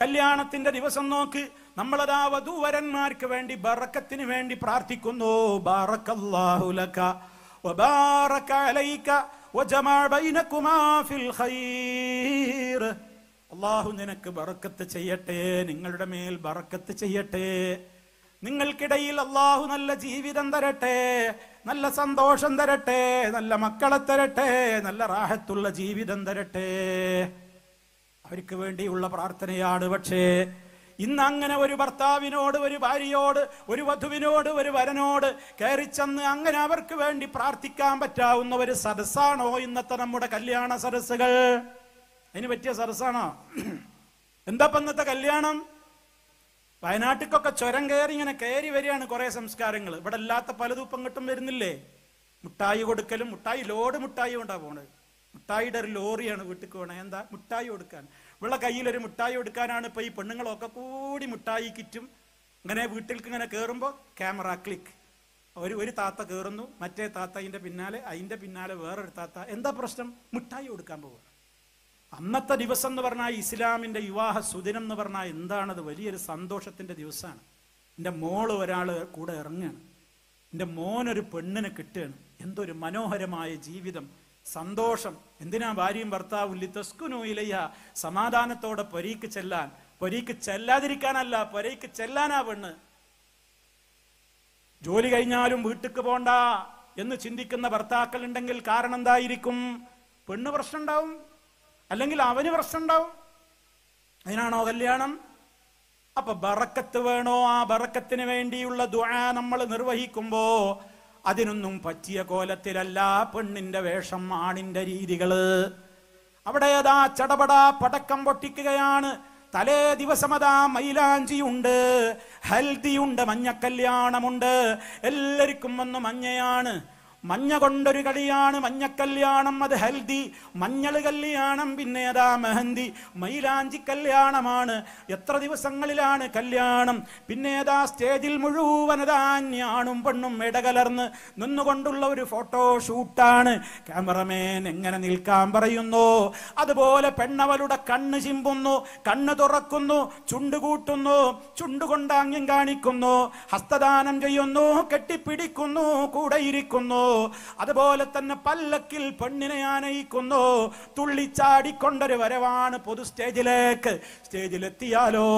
കല്യാണത്തിന്റെ ദിവസം നോക്ക് നമ്മളതാ വധൂവരന്മാർക്ക് വേണ്ടി ബറക്കത്തിന് വേണ്ടി പ്രാർത്ഥിക്കുന്നു അള്ളാഹു നിനക്ക് ബറക്കത്ത് ചെയ്യട്ടെ നിങ്ങളുടെ മേൽ ബറക്കത്ത് ചെയ്യട്ടെ നിങ്ങൾക്കിടയിൽ അള്ളാഹു നല്ല ജീവിതം തരട്ടെ നല്ല സന്തോഷം തരട്ടെ നല്ല മക്കളെ തരട്ടെ നല്ല റാഹത്തുള്ള ജീവിതം തരട്ടെ അവർക്ക് വേണ്ടിയുള്ള പ്രാർത്ഥനയാണ് പക്ഷേ ഇന്ന് അങ്ങനെ ഒരു ഭർത്താവിനോട് ഒരു ഭാര്യയോട് ഒരു വധുവിനോട് ഒരു വരനോട് ചെന്ന് അങ്ങനെ അവർക്ക് വേണ്ടി പ്രാർത്ഥിക്കാൻ പറ്റാവുന്ന ഒരു സരസാണോ ഇന്നത്തെ നമ്മുടെ കല്യാണ സരസുകൾ അതിന് പറ്റിയ സരസാണോ എന്താ ഇന്നത്തെ കല്യാണം വയനാട്ടിക്കൊക്കെ ചുരം കയറി ഇങ്ങനെ കയറി വരികയാണ് കുറേ സംസ്കാരങ്ങൾ ഇവിടെ അല്ലാത്ത പലതും പങ്കിട്ടും വരുന്നില്ലേ മുട്ടായി കൊടുക്കലും മുട്ടായി ലോഡ് മുട്ടായി കൊണ്ടാണ് പോണത് മുട്ടായിയുടെ ഒരു ലോറിയാണ് വീട്ടിൽ പോകണത് എന്താ മുട്ടായി കൊടുക്കാൻ ഇവിടെ കയ്യിൽ ഒരു മിഠായി എടുക്കാനാണ് ഇപ്പൊ ഈ പെണ്ണുങ്ങളൊക്കെ കൂടി മിഠായി കിറ്റും ഇങ്ങനെ വീട്ടിലേക്ക് ഇങ്ങനെ കയറുമ്പോൾ ക്യാമറ ക്ലിക്ക് ഒരു ഒരു താത്ത കയറുന്നു മറ്റേ താത്ത അതിൻ്റെ പിന്നാലെ അതിൻ്റെ പിന്നാലെ വേറൊരു താത്ത എന്താ പ്രശ്നം മിഠായി കൊടുക്കാൻ പോവുക അന്നത്തെ ദിവസം എന്ന് പറഞ്ഞാൽ ഇസ്ലാമിൻ്റെ വിവാഹ സുദിനം എന്ന് പറഞ്ഞാൽ എന്താണത് വലിയൊരു സന്തോഷത്തിൻ്റെ ദിവസമാണ് എൻ്റെ മോള് ഒരാൾ കൂടെ ഇറങ്ങുകയാണ് എൻ്റെ മോനൊരു പെണ്ണിനെ കിട്ടുകയാണ് എന്തൊരു മനോഹരമായ ജീവിതം സന്തോഷം എന്തിനാ ഭാര്യയും ഭർത്താവും ലിത്തസ്കുനു ഇലയ്യ സമാധാനത്തോടെ പൊരീക്ക് ചെല്ലാൻ പൊരീക്ക് ചെല്ലാതിരിക്കാനല്ല പൊരീക്ക് ചെല്ലാനാ പെണ്ണ് ജോലി കഴിഞ്ഞാലും വീട്ടിക്ക് പോണ്ട എന്ന് ചിന്തിക്കുന്ന ഭർത്താക്കൾ ഉണ്ടെങ്കിൽ കാരണം എന്തായിരിക്കും പെണ്ണ് പ്രശ്നം ഉണ്ടാവും അല്ലെങ്കിൽ അവന് പ്രശ്നം ഉണ്ടാവും അതിനാണോ കല്യാണം അപ്പൊ ബറക്കത്ത് വേണോ ആ ബറക്കത്തിന് വേണ്ടിയുള്ള ദുആ നമ്മൾ നിർവഹിക്കുമ്പോ അതിനൊന്നും പറ്റിയ കോലത്തിലല്ല പെണ്ണിന്റെ വേഷം ആണിന്റെ രീതികള് അവിടെ അതാ ചടപടാ പടക്കം പൊട്ടിക്കുകയാണ് തലേ ദിവസം അതാ മൈലാഞ്ചിയുണ്ട് ഹൽദിയുണ്ട് മഞ്ഞക്കല്യാണമുണ്ട് എല്ലാവർക്കും വന്ന് മഞ്ഞയാണ് മഞ്ഞ കൊണ്ടൊരു കളിയാണ് കല്യാണം അത് ഹൽദി മഞ്ഞൾ കല്യാണം പിന്നെ അതാ മെഹന്തി മൈലാഞ്ചി കല്യാണമാണ് എത്ര ദിവസങ്ങളിലാണ് കല്യാണം പിന്നെ അതാ സ്റ്റേജിൽ മുഴുവൻ പെണ്ണും ഇടകലർന്ന് നിന്നുകൊണ്ടുള്ള ഒരു ഫോട്ടോ ഷൂട്ടാണ് ക്യാമറമാൻ എങ്ങനെ നിൽക്കാൻ പറയുന്നു അതുപോലെ പെണ്ണവളുടെ കണ്ണ് ചിമ്പുന്നു കണ്ണ് തുറക്കുന്നു ചുണ്ടുകൂട്ടുന്നു ചുണ്ടുകൊണ്ടാംഗ്യം കാണിക്കുന്നു ഹസ്തദാനം ചെയ്യുന്നു കെട്ടിപ്പിടിക്കുന്നു കൂടെ ഇരിക്കുന്നു അതുപോലെ തന്നെ പല്ലക്കിൽ പെണ്ണിനെ ആനയിക്കുന്നു തുള്ളിച്ചാടിക്കൊണ്ടൊരു വരവാണ് പൊതു സ്റ്റേജിലേക്ക് സ്റ്റേജിലെത്തിയാലോ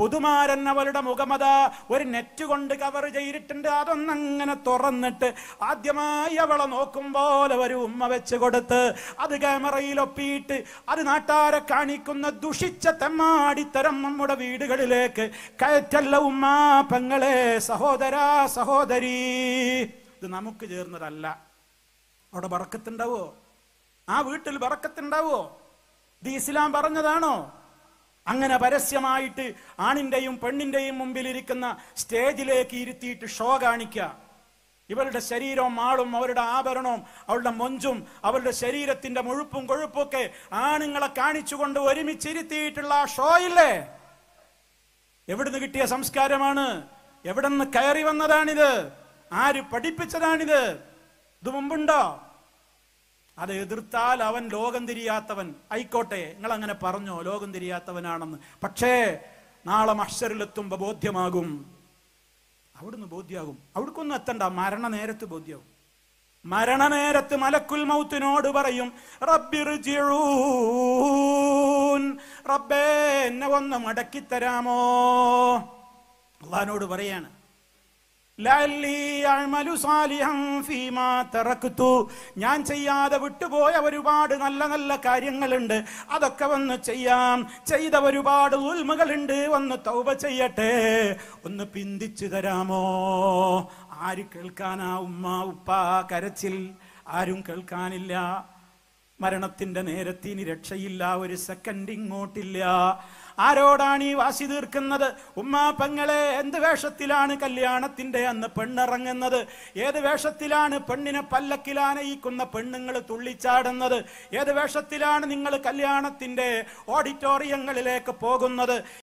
പുതുമാരൻ അവളുടെ മുഖമത ഒരു നെറ്റ് കൊണ്ട് കവർ ചെയ്തിട്ടുണ്ട് അതൊന്നങ്ങനെ തുറന്നിട്ട് ആദ്യമായി അവളെ പോലെ ഒരു ഉമ്മ വെച്ച് കൊടുത്ത് അത് ക്യാമറയിൽ ഒപ്പിയിട്ട് അത് നാട്ടാരെ കാണിക്കുന്ന ദുഷിച്ച തെമ്മാടിത്തരം നമ്മുടെ വീടുകളിലേക്ക് കയറ്റല്ല ഉമ്മാ പെങ്ങളെ സഹോദരാ സഹോദരീ ഇത് നമുക്ക് ചേർന്നതല്ല അവിടെ ബറക്കത്തുണ്ടാവോ ആ വീട്ടിൽ ബറക്കത്തുണ്ടാവോ ഇത് ഇസ്ലാം പറഞ്ഞതാണോ അങ്ങനെ പരസ്യമായിട്ട് ആണിൻ്റെയും പെണ്ണിൻ്റെയും ഇരിക്കുന്ന സ്റ്റേജിലേക്ക് ഇരുത്തിയിട്ട് ഷോ കാണിക്കുക ഇവരുടെ ശരീരവും ആളും അവരുടെ ആഭരണവും അവരുടെ മൊഞ്ചും അവരുടെ ശരീരത്തിന്റെ മുഴുപ്പും കൊഴുപ്പൊക്കെ ആണുങ്ങളെ കാണിച്ചുകൊണ്ട് ഒരുമിച്ചിരുത്തിയിട്ടുള്ള ആ ഷോ ഇല്ലേ എവിടുന്ന് കിട്ടിയ സംസ്കാരമാണ് എവിടെ നിന്ന് കയറി വന്നതാണിത് ആര് പഠിപ്പിച്ചതാണിത് ഇത് മുമ്പുണ്ടോ അത് എതിർത്താൽ അവൻ ലോകം തിരിയാത്തവൻ ആയിക്കോട്ടെ നിങ്ങൾ അങ്ങനെ പറഞ്ഞോ ലോകം തിരിയാത്തവനാണെന്ന് പക്ഷേ നാളെ മഷറിലെത്തുമ്പോൾ ബോധ്യമാകും അവിടുന്ന് ബോധ്യമാകും അവിടക്കൊന്ന് എത്തണ്ട മരണ നേരത്ത് ബോധ്യമാകും മരണനേരത്ത് മലക്കുൽ മൗത്തിനോട് പറയും റബ്ബേ എന്നെ ഒന്ന് മടക്കിത്തരാമോ അള്ളഹാനോട് പറയാണ് ഞാൻ ചെയ്യാതെ വിട്ടുപോയ ഒരുപാട് നല്ല നല്ല കാര്യങ്ങളുണ്ട് അതൊക്കെ വന്ന് ചെയ്യാം ചെയ്ത ഒരുപാട് ഉൽമകളുണ്ട് വന്ന് തൗപ ചെയ്യട്ടെ ഒന്ന് പിന്തിച്ചു തരാമോ ആര് കേൾക്കാനാ ഉമ്മ ഉപ്പ കരച്ചിൽ ആരും കേൾക്കാനില്ല മരണത്തിന്റെ നേരത്തിന് ഇനി രക്ഷയില്ല ഒരു സെക്കൻഡ് ഇങ്ങോട്ടില്ല ആരോടാണ് ഈ വാശി തീർക്കുന്നത് ഉമ്മാ പെങ്ങളെ എന്ത് വേഷത്തിലാണ് കല്യാണത്തിന്റെ അന്ന് പെണ്ണിറങ്ങുന്നത് ഏത് വേഷത്തിലാണ് പെണ്ണിനെ പല്ലക്കിലാനയിക്കുന്ന പെണ്ണുങ്ങൾ തുള്ളിച്ചാടുന്നത് ഏത് വേഷത്തിലാണ് നിങ്ങൾ കല്യാണത്തിന്റെ ഓഡിറ്റോറിയങ്ങളിലേക്ക് പോകുന്നത്